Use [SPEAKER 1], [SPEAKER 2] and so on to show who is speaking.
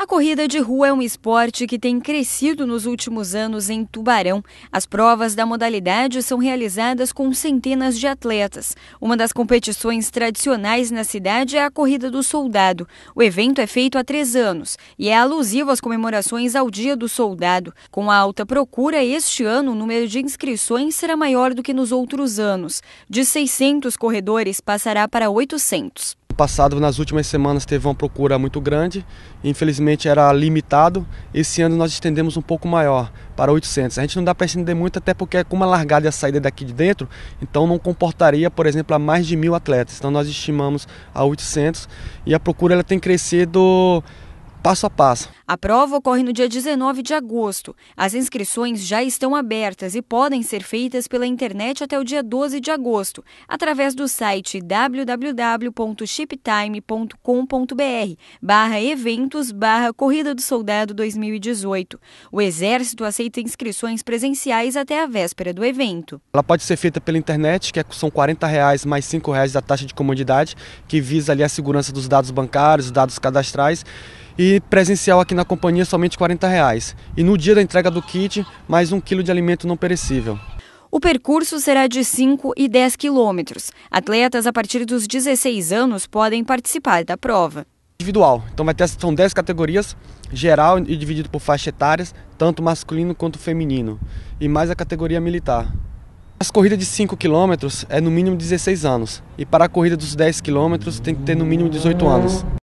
[SPEAKER 1] A corrida de rua é um esporte que tem crescido nos últimos anos em Tubarão. As provas da modalidade são realizadas com centenas de atletas. Uma das competições tradicionais na cidade é a Corrida do Soldado. O evento é feito há três anos e é alusivo às comemorações ao Dia do Soldado. Com a alta procura, este ano o número de inscrições será maior do que nos outros anos. De 600 corredores, passará para 800
[SPEAKER 2] passado, nas últimas semanas, teve uma procura muito grande. Infelizmente era limitado. Esse ano nós estendemos um pouco maior, para 800. A gente não dá para estender muito, até porque é como uma largada e a saída daqui de dentro, então não comportaria, por exemplo, a mais de mil atletas. Então nós estimamos a 800 e a procura ela tem crescido passo a passo.
[SPEAKER 1] A prova ocorre no dia 19 de agosto. As inscrições já estão abertas e podem ser feitas pela internet até o dia 12 de agosto, através do site www.shiptime.com.br barra eventos barra Corrida do Soldado 2018. O Exército aceita inscrições presenciais até a véspera do evento.
[SPEAKER 2] Ela pode ser feita pela internet, que é, são R$ 40 reais mais R$ reais da taxa de comodidade, que visa ali a segurança dos dados bancários, dados cadastrais e presencial aqui na companhia somente R$ Reais. E no dia da entrega do kit, mais um quilo de alimento não perecível.
[SPEAKER 1] O percurso será de 5 e 10 quilômetros. Atletas a partir dos 16 anos podem participar da prova.
[SPEAKER 2] Individual, então vai ter, são 10 categorias, geral e dividido por faixas etárias, tanto masculino quanto feminino, e mais a categoria militar. As corridas de 5 quilômetros é no mínimo 16 anos, e para a corrida dos 10 quilômetros tem que ter no mínimo 18 anos.